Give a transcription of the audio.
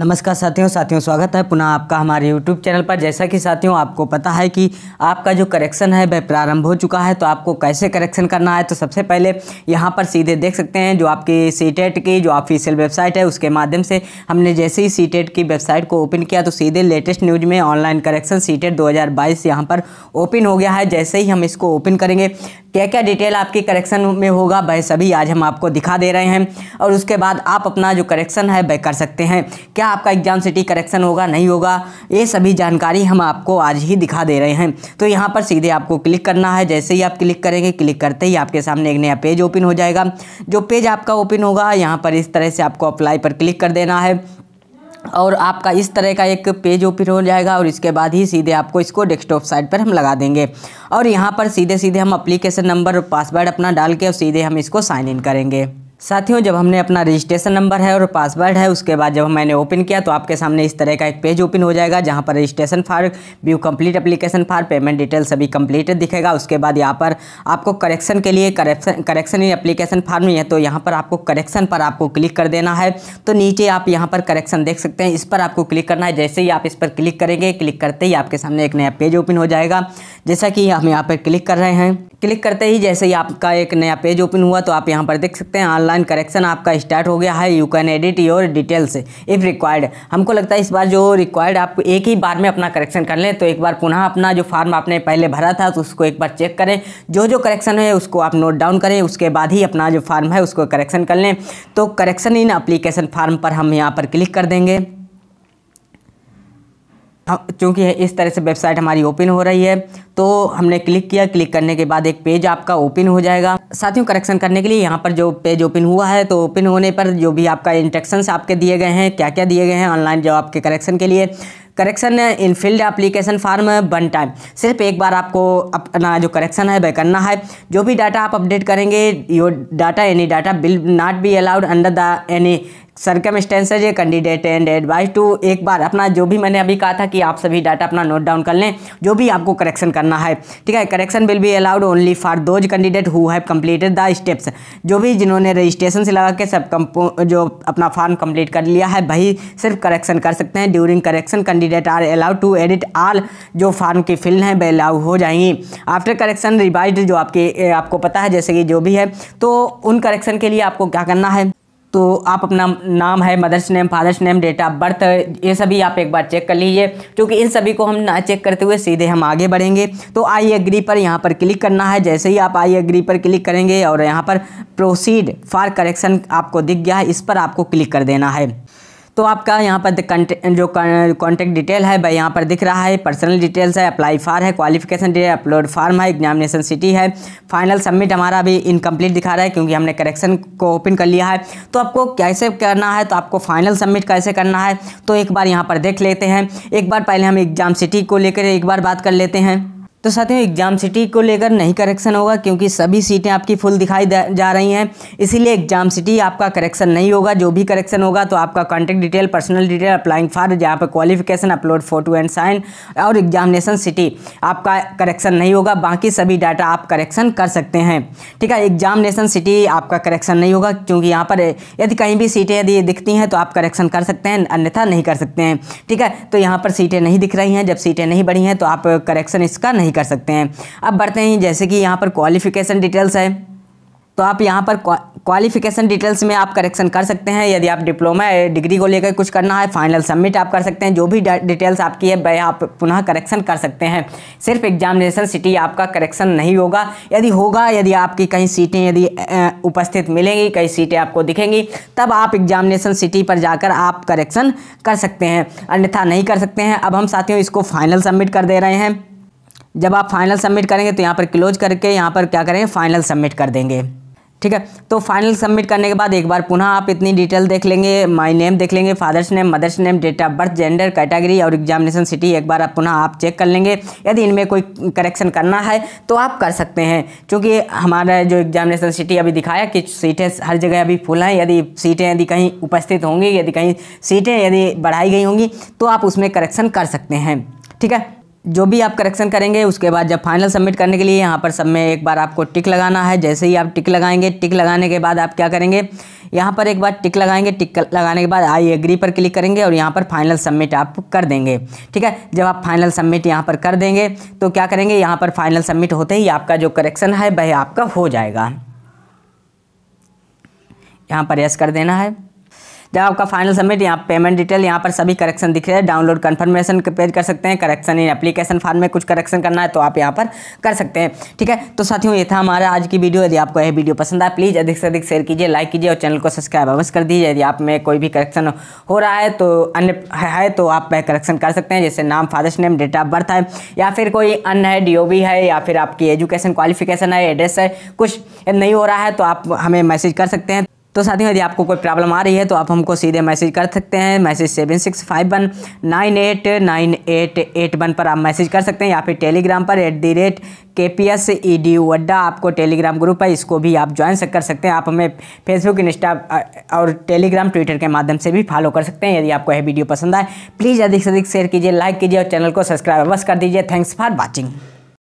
नमस्कार साथियों साथियों स्वागत है पुनः आपका हमारे YouTube चैनल पर जैसा कि साथियों आपको पता है कि आपका जो करेक्शन है वह प्रारंभ हो चुका है तो आपको कैसे करेक्शन करना है तो सबसे पहले यहाँ पर सीधे देख सकते हैं जो आपकी सी e की जो ऑफिशियल वेबसाइट है उसके माध्यम से हमने जैसे ही सी e की वेबसाइट को ओपन किया तो सीधे लेटेस्ट न्यूज में ऑनलाइन करेक्शन सी टेट दो यहाँ पर ओपन हो गया है जैसे ही हम इसको ओपन करेंगे क्या क्या डिटेल आपकी करेक्शन में होगा वह सभी आज हम आपको दिखा दे रहे हैं और उसके बाद आप अपना जो करेक्शन है वह कर सकते हैं क्या क्या आपका एग्जाम सिटी करेक्शन होगा नहीं होगा ये सभी जानकारी हम आपको आज ही दिखा दे रहे हैं तो यहाँ पर सीधे आपको क्लिक करना है जैसे ही आप क्लिक करेंगे क्लिक करते ही आपके सामने एक नया पेज ओपन हो जाएगा जो पेज आपका ओपन होगा यहाँ पर इस तरह से आपको अप्लाई पर क्लिक कर देना है और आपका इस तरह का एक पेज ओपन हो जाएगा और इसके बाद ही सीधे आपको इसको डेस्कटॉप साइट पर हम लगा देंगे और यहाँ पर सीधे सीधे हम अप्लीकेशन नंबर और पासवर्ड अपना डाल के और सीधे हम इसको साइन इन करेंगे साथियों जब हमने अपना रजिस्ट्रेशन नंबर है और पासवर्ड है उसके बाद जब मैंने ओपन किया तो आपके सामने इस तरह का एक पेज ओपन हो जाएगा जहां पर registration form view complete application form payment detail सभी कंप्लीटेड दिखेगा उसके बाद यहां पर आपको करेक्शन के लिए correction correction in application form में है तो यहाँ पर आपको करेक्शन पर आपको क्लिक कर देना है तो नीचे आप यहाँ पर करेक्शन देख सकते हैं इस पर आपको क्लिक करना है जैसे ही आप इस पर क्लिक करेंगे क्लिक करते ही आपके सामने एक नया पेज ओपन हो जाएगा जैसा कि हम यहाँ पर क्लिक कर रहे हैं क्लिक करते ही जैसे ही आपका एक नया पेज ओपन हुआ तो आप यहाँ पर देख सकते हैं ऑनलाइन करेक्शन आपका स्टार्ट हो गया है you can edit your details if required हमको लगता है इस बार जो रिक्वायर्ड आप एक ही बार में अपना करेक्शन कर लें तो एक बार पुनः अपना जो फॉर्म आपने पहले भरा था तो उसको एक बार चेक करें जो जो करेक्शन है उसको आप नोट डाउन करें उसके बाद ही अपना जो फार्म है उसको करेक्शन कर लें तो करेक्शन इन अप्लीकेशन फार्म पर हम यहाँ पर क्लिक कर देंगे चूँकि इस तरह से वेबसाइट हमारी ओपन हो रही है तो हमने क्लिक किया क्लिक करने के बाद एक पेज आपका ओपन हो जाएगा साथियों करेक्शन करने के लिए यहाँ पर जो पेज ओपन हुआ है तो ओपन होने पर जो भी आपका इंट्रक्शंस आपके दिए गए हैं क्या क्या दिए गए हैं ऑनलाइन जो आपके करेक्शन के लिए correction in field application form one time सिर्फ एक बार आपको अपना जो करेक्शन है वह करना है जो भी डाटा आप अपडेट करेंगे your data any data will not be allowed under the any circumstances है कैंडिडेट एंड एडवाइस टू एक बार अपना जो भी मैंने अभी कहा था कि आप सभी डाटा अपना नोट डाउन कर लें जो भी आपको करेक्शन करना है ठीक है correction will be allowed only for those candidate who have completed the steps जो भी जिन्होंने रजिस्ट्रेशन से लगा के सब जो अपना फॉर्म कंप्लीट कर लिया है वही सिर्फ करेक्शन कर सकते हैं during correction candidate are allowed to edit all जो फॉर्म की फिल हैं वे अलाउ हो जाएंगी आफ्टर करेक्शन रिवाइज जो आपके आपको पता है जैसे कि जो भी है तो उन करेक्शन के लिए आपको क्या करना है तो आप अपना नाम है mother's name father's name date of birth ये सभी आप एक बार चेक कर लीजिए क्योंकि इन सभी को हम ना चेक करते हुए सीधे हम आगे बढ़ेंगे तो आई एग्री पर यहाँ पर क्लिक करना है जैसे ही आप आई एग्री पर क्लिक करेंगे और यहाँ पर प्रोसीड फॉर करेक्शन आपको दिख गया है इस पर आपको क्लिक कर देना है तो आपका यहाँ पर जो कॉन्टैक्ट डिटेल है भाई यहाँ पर दिख रहा है पर्सनल डिटेल्स है अप्लाई फार है क्वालिफिकेशन डेट अपलोड फार्म है एग्जामिनेशन सिटी है फाइनल सबमिट हमारा अभी इनकम्प्लीट दिखा रहा है क्योंकि हमने करेक्शन को ओपन कर लिया है तो आपको कैसे करना है तो आपको फाइनल सबमिट कैसे करना है तो एक बार यहाँ पर देख लेते हैं एक बार पहले हम एग्जाम सिटी को लेकर एक बार बात कर लेते हैं तो साथियों एग्जाम सिटी को लेकर नहीं करेक्शन होगा क्योंकि सभी सीटें आपकी फुल दिखाई जा रही हैं इसीलिए एग्जाम सिटी आपका करेक्शन नहीं होगा जो भी करेक्शन होगा तो आपका contact detail personal detail applying for जहाँ पर qualification upload photo and sign और एग्जामिनेशन सिटी आपका करेक्शन नहीं होगा बाकी सभी डाटा आप करेक्शन कर सकते हैं ठीक है एग्जामिनेशन सिटी आपका करेक्शन नहीं होगा क्योंकि यहाँ पर यदि कहीं भी सीटें यदि दिखती हैं तो आप करेक्शन कर सकते हैं अन्यथा नहीं कर सकते हैं ठीक है तो यहाँ पर सीटें नहीं दिख रही हैं जब सीटें नहीं बढ़ी हैं तो आप करेक्शन इसका नहीं कर सकते हैं अब बढ़ते हैं जैसे कि यहाँ पर क्वालिफिकेशन डिटेल्स है तो आप यहाँ पर क्वालिफिकेशन डिटेल्स में आप करेक्शन कर सकते हैं यदि आप डिप्लोमा डिग्री को लेकर कुछ करना है फाइनल सबमिट आप कर सकते हैं जो भी डिटेल्स आपकी है वह आप पुनः करेक्शन कर सकते हैं सिर्फ एग्जामिनेशन सिटी आपका करेक्शन नहीं होगा यदि होगा यदि आपकी कहीं सीटें यदि उपस्थित मिलेंगी कई सीटें आपको दिखेंगी तब आप एग्जामिनेशन सिटी पर जाकर आप करेक्शन कर सकते हैं अन्यथा नहीं कर सकते हैं अब हम साथियों इसको फाइनल सबमिट कर दे रहे हैं जब आप फाइनल सबमिट करेंगे तो यहाँ पर क्लोज करके यहाँ पर क्या करेंगे फाइनल सबमिट कर देंगे ठीक है तो फाइनल सबमिट करने के बाद एक बार पुनः आप इतनी डिटेल देख लेंगे माय नेम देख लेंगे father's name mother's name date of birth gender category और एग्जामिनेशन सिटी एक बार आप पुनः आप चेक कर लेंगे यदि इनमें कोई करेक्शन करना है तो आप कर सकते हैं क्योंकि हमारा जो एग्जामिनेशन सिटी अभी दिखाया कि सीटें हर जगह अभी फुल हैं यदि सीटें यदि कहीं उपस्थित होंगी यदि कहीं सीटें यदि बढ़ाई गई होंगी तो आप उसमें करेक्शन कर सकते हैं ठीक है जो भी आप करेक्शन करेंगे उसके बाद जब फाइनल सबमिट करने के लिए यहाँ पर सब में एक बार आपको टिक लगाना है जैसे ही आप टिक लगाएंगे टिक लगाने के बाद आप क्या करेंगे यहाँ पर एक बार टिक लगाएंगे टिक लगाने के बाद आई एग्री पर क्लिक करेंगे और यहाँ पर फाइनल सबमिट आप कर देंगे ठीक है जब आप फाइनल सबमिट यहाँ पर कर देंगे तो क्या करेंगे यहाँ पर फाइनल सबमिट होते ही आपका जो करेक्शन है वह आपका हो जाएगा यहाँ पर यस कर देना है जब आपका फाइनल सबमिट यहाँ पेमेंट डिटेल यहाँ पर सभी करेक्शन दिख रहे हैं डाउनलोड कन्फर्मेशन पेज कर सकते हैं करेक्शन इन एप्लीकेशन फॉर्म में कुछ करेक्शन करना है तो आप यहाँ पर कर सकते हैं ठीक है तो साथियों ये था हमारा आज की वीडियो यदि आपको यह वीडियो पसंद आए प्लीज़ अधिक से अधिक शेयर कीजिए लाइक कीजिए और चैनल को सब्सक्राइब अवश्य कर दीजिए यदि आप में कोई भी करेक्शन हो रहा है तो अन्य है तो आप वह करेक्शन कर सकते हैं जैसे नाम father's name date of birth है या फिर कोई अन्य है डी है या फिर आपकी एजुकेशन क्वालिफिकेशन है एड्रेस है कुछ नहीं हो रहा है तो आप हमें मैसेज कर सकते हैं तो साथियों यदि आपको कोई प्रॉब्लम आ रही है तो आप हमको सीधे मैसेज कर सकते हैं message seven six five one nine eight nine eight eight one पर आप मैसेज कर सकते हैं या फिर टेलीग्राम पर एट दी रेट के पी एस ई डी अड्डा आपको टेलीग्राम ग्रुप है इसको भी आप ज्वाइन कर सकते हैं आप हमें फेसबुक इंस्टा और टेलीग्राम ट्विटर के माध्यम से भी फॉलो कर सकते हैं यदि आपको यह वीडियो पसंद आए प्लीज़ अधिक से अधिक शेयर कीजिए लाइक कीजिए और चैनल को सब्सक्राइब अवश्य कर दीजिए थैंक्स फॉर वॉचिंग